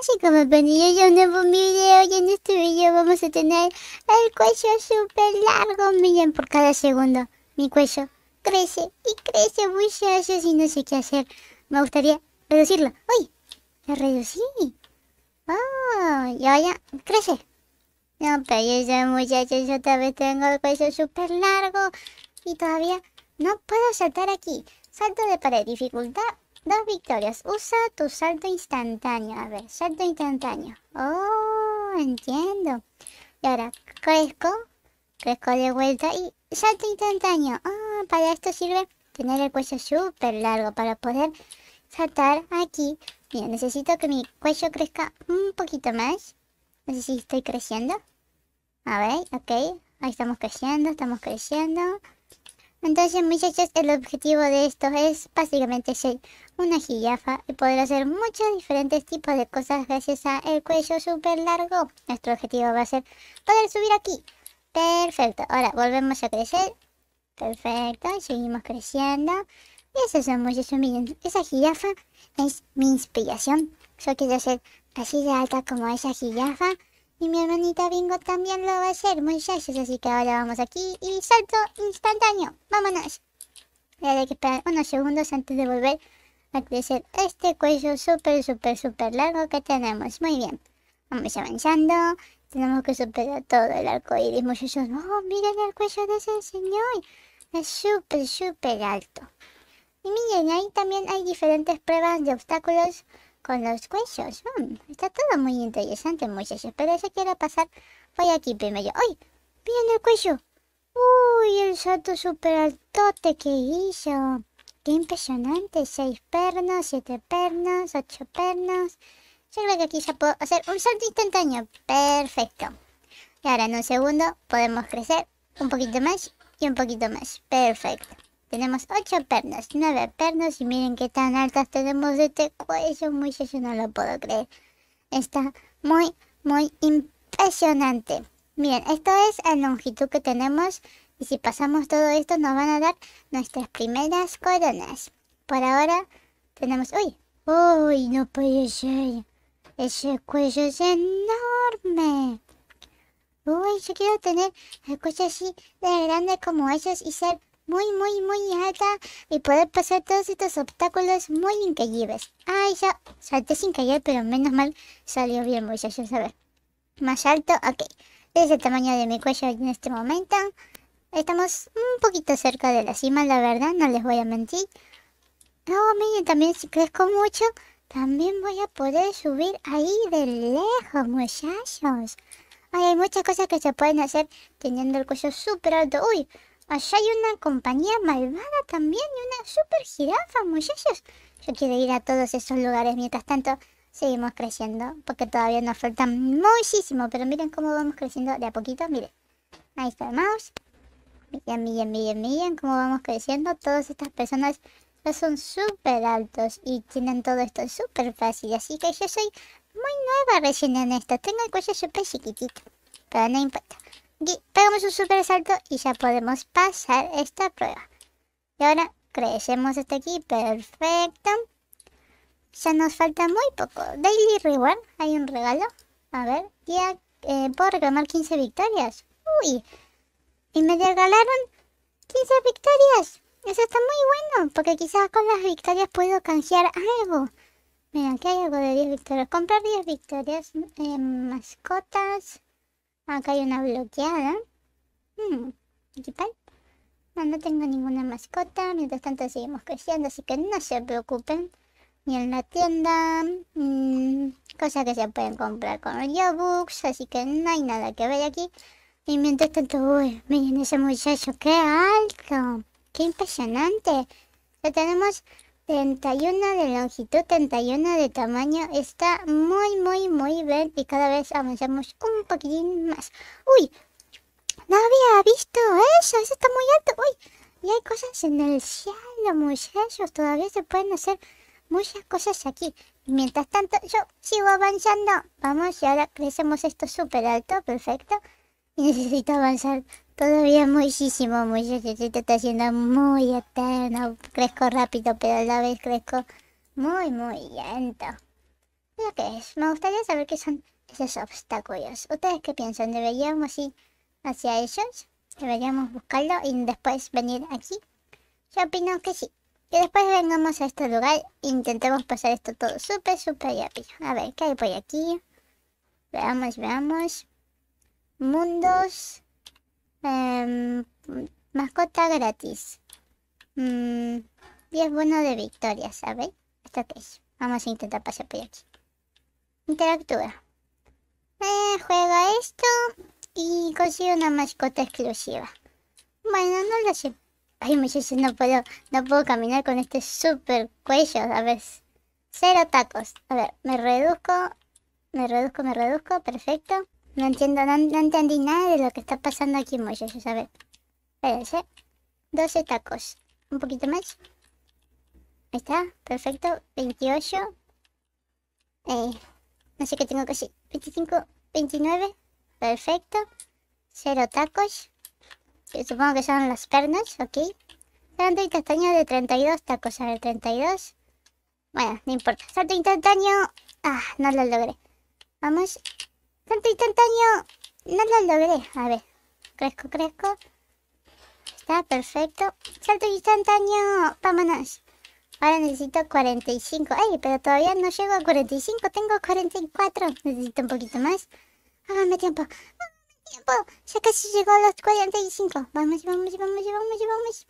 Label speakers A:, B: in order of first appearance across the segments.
A: Así como yo ya un nuevo video hoy en este video vamos a tener el cuello súper largo. Miren por cada segundo. Mi cuello crece y crece muchachos y no sé qué hacer. Me gustaría reducirlo. ¡Uy! Lo reducí. ¡Oh! Y ahora crece. No, pero ya muchachos, yo vez tengo el cuello súper largo y todavía no puedo saltar aquí. Salto de pared, dificultad Dos victorias. Usa tu salto instantáneo. A ver, salto instantáneo. Oh, entiendo. Y ahora crezco. Crezco de vuelta y salto instantáneo. Ah, para esto sirve tener el cuello súper largo para poder saltar aquí. Mira, necesito que mi cuello crezca un poquito más. No sé si estoy creciendo. A ver, ok. Ahí estamos creciendo, estamos creciendo. Entonces muchachos, el objetivo de esto es básicamente ser una jirafa y poder hacer muchos diferentes tipos de cosas gracias a el cuello súper largo. Nuestro objetivo va a ser poder subir aquí. Perfecto, ahora volvemos a crecer. Perfecto, seguimos creciendo. Y esos son muchachos, miren, esa jirafa es mi inspiración. Yo quiero ser así de alta como esa jirafa y mi hermanita Bingo también lo va a hacer, muchachos. Así que ahora vamos aquí y salto instantáneo. Vámonos. Voy hay que esperar unos segundos antes de volver a crecer este cuello súper, súper, súper largo que tenemos. Muy bien. Vamos avanzando. Tenemos que superar todo el arco iris, muchachos. ¡Oh, miren el cuello de ese señor! Es súper, súper alto. Y miren, ahí también hay diferentes pruebas de obstáculos con los cuellos. está todo muy interesante, muchachos. Pero eso quiero pasar. Voy aquí primero. ¡Ay! ¡Miren el cuello! ¡Uy! El salto super altote que hizo. ¡Qué impresionante! Seis pernos, siete pernos, ocho pernos. Yo creo que aquí ya puedo hacer un salto instantáneo. Perfecto. Y ahora en un segundo podemos crecer un poquito más y un poquito más. Perfecto. Tenemos 8 pernos, 9 pernos y miren qué tan altas tenemos este cuello, muchacho, no lo puedo creer. Está muy, muy impresionante. Miren, esto es la longitud que tenemos y si pasamos todo esto nos van a dar nuestras primeras coronas. Por ahora tenemos... ¡Uy! ¡Uy! No puede ser. Ese cuello es enorme. Uy, yo quiero tener el cuello así de grande como ellos y ser muy, muy, muy alta y poder pasar todos estos obstáculos muy increíbles. Ay, ya salté sin caer, pero menos mal salió bien, muchachos. A ver, más alto, ok. Es el tamaño de mi cuello en este momento. Estamos un poquito cerca de la cima, la verdad, no les voy a mentir. Oh, miren, también si crezco mucho, también voy a poder subir ahí de lejos, muchachos. Ay, hay muchas cosas que se pueden hacer teniendo el cuello súper alto. Uy, Allá hay una compañía malvada también y una super jirafa, muchachos. Yo quiero ir a todos esos lugares. Mientras tanto, seguimos creciendo. Porque todavía nos faltan muchísimo. Pero miren cómo vamos creciendo de a poquito. Miren. Ahí está el mouse. Miren, miren, miren, miren cómo vamos creciendo. Todas estas personas son súper altos y tienen todo esto súper fácil. Así que yo soy muy nueva recién en esto. Tengo el cuello súper chiquitito. Pero no importa pegamos un super salto y ya podemos pasar esta prueba. Y ahora crecemos hasta aquí, perfecto. Ya nos falta muy poco. Daily Reward, hay un regalo. A ver, ya eh, puedo reclamar 15 victorias. Uy, y me regalaron 15 victorias. Eso está muy bueno, porque quizás con las victorias puedo canjear algo. Mira, aquí hay algo de 10 victorias. Comprar 10 victorias, eh, mascotas, Acá hay una bloqueada. ¿qué hmm, tal? No, no tengo ninguna mascota. Mientras tanto seguimos creciendo, así que no se preocupen. Ni en la tienda. Mm, cosas que se pueden comprar con los Así que no hay nada que ver aquí. Y mientras tanto, uy, miren ese muchacho, qué alto. Qué impresionante. Lo tenemos 31 de longitud, 31 de tamaño, está muy, muy, muy bien y cada vez avanzamos un poquitín más. ¡Uy! No había visto eso, eso está muy alto. ¡Uy! Y hay cosas en el cielo, muchachos, todavía se pueden hacer muchas cosas aquí. Mientras tanto, yo sigo avanzando. Vamos, y ahora crecemos esto súper alto, perfecto y necesito avanzar todavía muchísimo, muchísimo, Esto está siendo muy eterno. Crezco rápido, pero a la vez crezco muy, muy lento. Lo que es, me gustaría saber qué son esos obstáculos. ¿Ustedes qué piensan? ¿Deberíamos ir hacia ellos? ¿Deberíamos buscarlo y después venir aquí? Yo opino que sí. Que después vengamos a este lugar e intentemos pasar esto todo súper, súper rápido. A ver, ¿qué hay por aquí? Veamos, veamos mundos, em, mascota gratis. Mm, y 10 bueno de victoria, ¿sabes? ¿Esto qué es? Vamos a intentar pasar por aquí. Interactúa. Eh, juega esto y consigo una mascota exclusiva. Bueno, no lo sé. Ay, muchachos, no puedo, no puedo caminar con este super cuello. A ver, cero tacos. A ver, me reduzco, me reduzco, me reduzco. Perfecto. No entiendo, no, entendí nada de lo que está pasando aquí, muchachos. A ver. Espérense. 12 tacos. Un poquito más. Ahí está. Perfecto. 28. Eh, no sé qué tengo que decir. 25, 29. Perfecto. Cero tacos. Yo supongo que son las pernas. Ok. Salto y castaño de 32 tacos. A ver, 32. Bueno, no importa. Salto instantáneo. Ah, no lo logré. Vamos. Salto y no lo logré. A ver, crezco, crezco. Está perfecto. Salto instantáneo. Vámonos. Ahora necesito 45. ay, Pero todavía no llego a 45. Tengo 44. Necesito un poquito más. Háganme tiempo. ¡Háganme tiempo! Ya casi llegó a los 45. Vamos, vamos, vamos, vamos, vamos.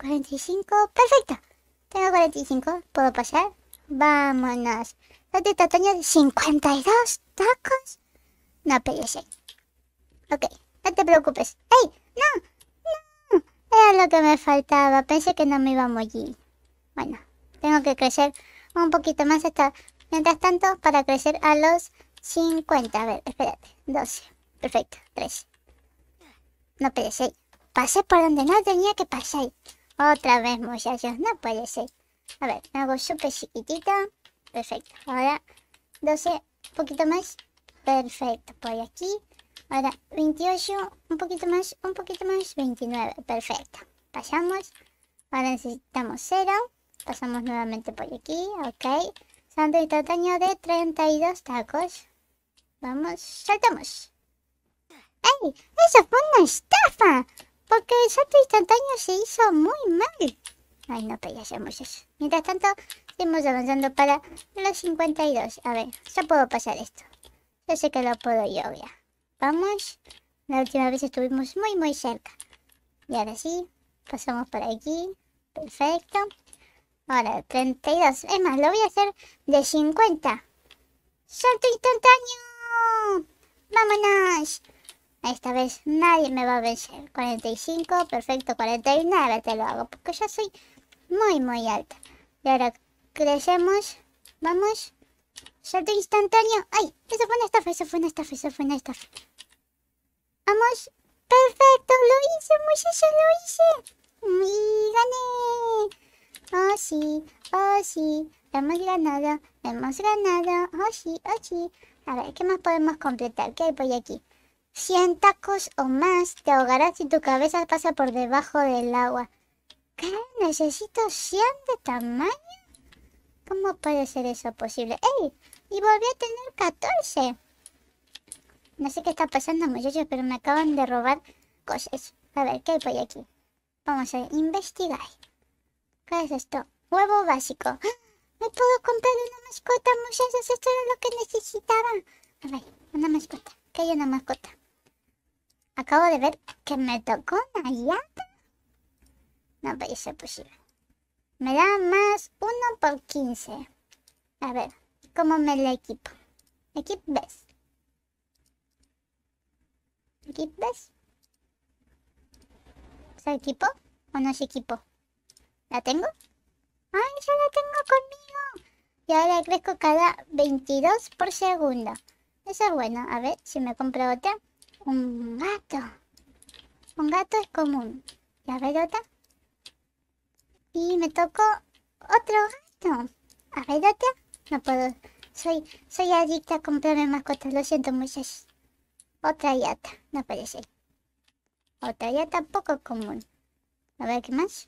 A: 45. ¡Perfecto! Tengo 45. ¿Puedo pasar? Vámonos. de 52 tacos. No pelees Ok, no te preocupes. ¡Ey! ¡No! ¡No! Era lo que me faltaba. Pensé que no me iba a morir. Bueno, tengo que crecer un poquito más hasta... Mientras tanto, para crecer a los 50. A ver, espérate. 12. Perfecto. 13. No puede Pasé por donde no tenía que pasar. Otra vez, muchachos. No puede A ver, me hago súper chiquitita. Perfecto. Ahora, 12. Un poquito más. Perfecto, por aquí. Ahora, 28, un poquito más, un poquito más, 29. Perfecto. Pasamos. Ahora necesitamos 0. Pasamos nuevamente por aquí, ok. Santo instantáneo de 32 tacos. Vamos, saltamos. ¡Ey! ¡Eso fue una estafa! Porque el santo instantáneo se hizo muy mal. Ay, no hacemos eso. Mientras tanto, seguimos avanzando para los 52. A ver, ya puedo pasar esto. Yo este sé que lo puedo yo ya. Vamos. La última vez estuvimos muy, muy cerca. Y ahora sí, pasamos por aquí. Perfecto. Ahora, 32. Es más, lo voy a hacer de 50. ¡Salto instantáneo! ¡Vámonos! Esta vez nadie me va a vencer. 45, perfecto, 49 te lo hago. Porque yo soy muy, muy alta. Y ahora crecemos. Vamos. Suelto instantáneo. Ay, eso fue una estafa, eso fue una estafa, eso fue una estafa. Vamos. Perfecto, lo hice, muchachos, lo hice. Y gané. Oh sí, oh sí. Hemos ganado, hemos ganado. Oh sí, oh sí. A ver, ¿qué más podemos completar? ¿Qué hay por aquí? 100 tacos o más te ahogarás si tu cabeza pasa por debajo del agua. ¿Qué? ¿Necesito 100 de tamaño? ¿Cómo puede ser eso posible? ¡Ey! Y volví a tener 14. No sé qué está pasando, muchachos, pero me acaban de robar cosas. A ver, ¿qué hay por aquí? Vamos a investigar. ¿Qué es esto? Huevo básico. Me puedo comprar una mascota, muchachos. Esto era lo que necesitaba. A ver, una mascota. ¿Qué hay una mascota? Acabo de ver que me tocó una llanta. No puede ser posible. Me da más uno por 15. A ver cómo me la equipo. Equip ves. Equip ves. ¿Se equipo o no se equipo? ¿La tengo? ¡Ay, ya la tengo conmigo! Y ahora crezco cada 22 por segundo. Eso es bueno. A ver si me compro otra. Un gato. Un gato es común. La a Y me tocó otro gato. A ver no puedo. Soy, soy adicta a comprarme mascotas. Lo siento, muchas. Otra yata. No parece. Otra yata poco común. A ver, ¿qué más?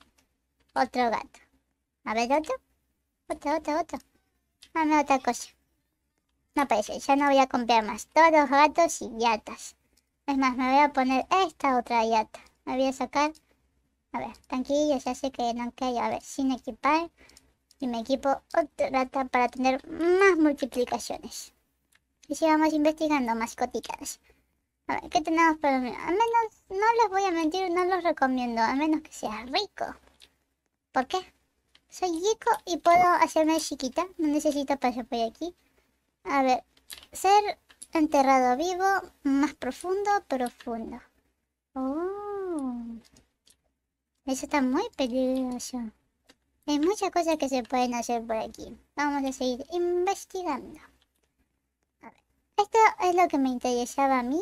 A: Otro gato. A ver, otro. Otro, otro, otro. Ah, otra cosa. No parece. Ya no voy a comprar más. Todos gatos y yatas. Es más, me voy a poner esta otra yata. Me voy a sacar. A ver, tranquilo. ya sé que no quiero. A ver, sin equipar y mi equipo trata para tener más multiplicaciones. Y sigamos investigando mascotitas. A ver, ¿qué tenemos para mí? Al menos, no les voy a mentir, no los recomiendo, a menos que sea rico. ¿Por qué? Soy rico y puedo hacerme chiquita, no necesito pasar por aquí. A ver, ser enterrado vivo, más profundo, profundo. Oh, eso está muy peligroso. Hay muchas cosas que se pueden hacer por aquí. Vamos a seguir investigando. Esto es lo que me interesaba a mí.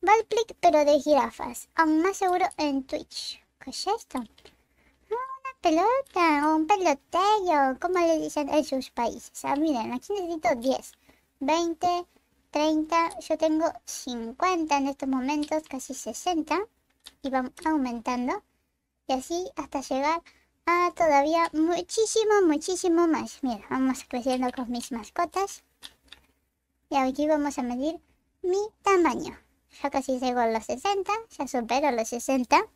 A: Valplic, pero de jirafas. Aún más seguro en Twitch. ¿Qué es esto? Ah, una pelota, un peloteo, como le dicen en sus países. Ah, miren, aquí necesito 10, 20, 30. Yo tengo 50 en estos momentos, casi 60. Y vamos aumentando. Y así hasta llegar a ah, todavía muchísimo, muchísimo más. Mira, vamos creciendo con mis mascotas. Y aquí vamos a medir mi tamaño. Ya casi llego a los 60, ya supero los 60.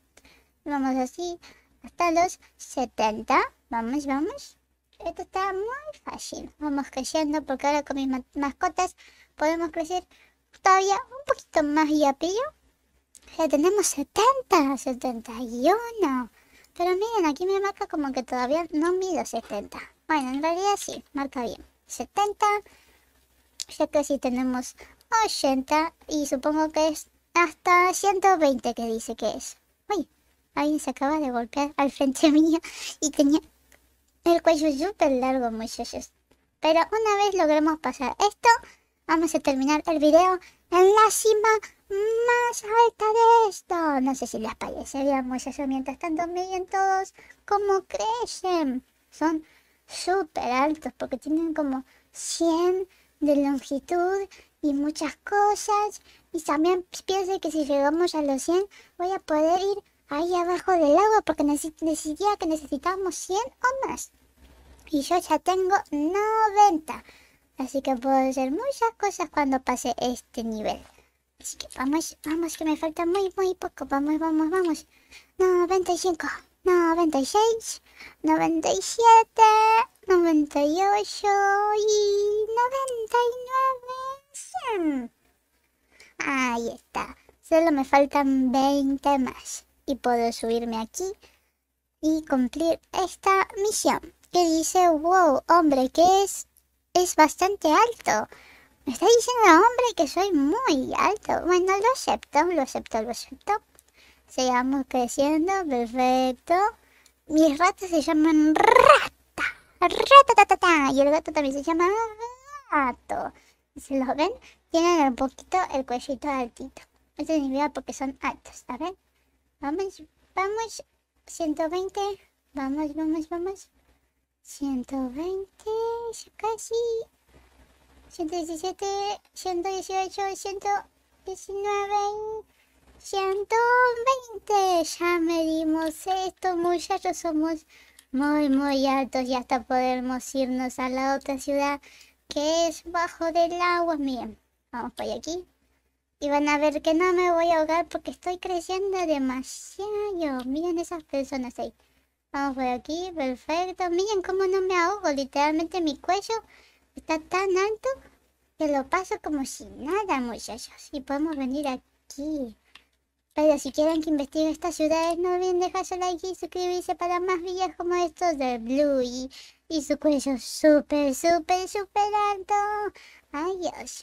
A: Vamos así hasta los 70. Vamos, vamos. Esto está muy fácil. Vamos creciendo porque ahora con mis mascotas podemos crecer todavía un poquito más y pillo. Ya tenemos 70, 71. Pero miren, aquí me marca como que todavía no mido 70. Bueno, en realidad sí, marca bien. 70, ya casi tenemos 80 y supongo que es hasta 120 que dice que es. Uy, alguien se acaba de golpear al frente mío y tenía el cuello súper largo, muchachos. Pero una vez logremos pasar esto, vamos a terminar el video en la cima más alta de esto. No sé si les parecería muy eso mientras tanto miren todos cómo crecen. Son súper altos porque tienen como 100 de longitud y muchas cosas. Y también pienso que si llegamos a los 100 voy a poder ir ahí abajo del agua porque decidía que necesitábamos 100 o más. Y yo ya tengo 90. Así que puedo hacer muchas cosas cuando pase este nivel. Así que vamos, vamos, que me falta muy, muy poco. Vamos, vamos, vamos. 95, 96, 97, 98 y 99. Ahí está. Solo me faltan 20 más. Y puedo subirme aquí y cumplir esta misión. Que dice, wow, hombre, ¿qué es es bastante alto. Me está diciendo hombre que soy muy alto. Bueno, lo acepto, lo acepto, lo acepto. Sigamos creciendo, perfecto. Mis ratas se llaman rata. rata, ta. Y el gato también se llama gato. Si lo ven, tienen un poquito el cuellito altito. ni este significa porque son altos, bien? Vamos, vamos. 120. Vamos, vamos, vamos. 120, ya casi. 117, 118, 119, 120. Ya medimos esto, muchachos. Somos muy, muy altos y hasta podemos irnos a la otra ciudad que es bajo del agua. Miren, vamos por aquí. Y van a ver que no me voy a ahogar porque estoy creciendo demasiado. Miren esas personas ahí. Vamos ah, por aquí, perfecto. Miren cómo no me ahogo. Literalmente mi cuello está tan alto que lo paso como si nada, muchachos. Y podemos venir aquí. Pero si quieren que investigue estas ciudades, no olviden dejar su like y suscribirse para más videos como estos de Blue y, y su cuello súper, súper, súper alto. Adiós.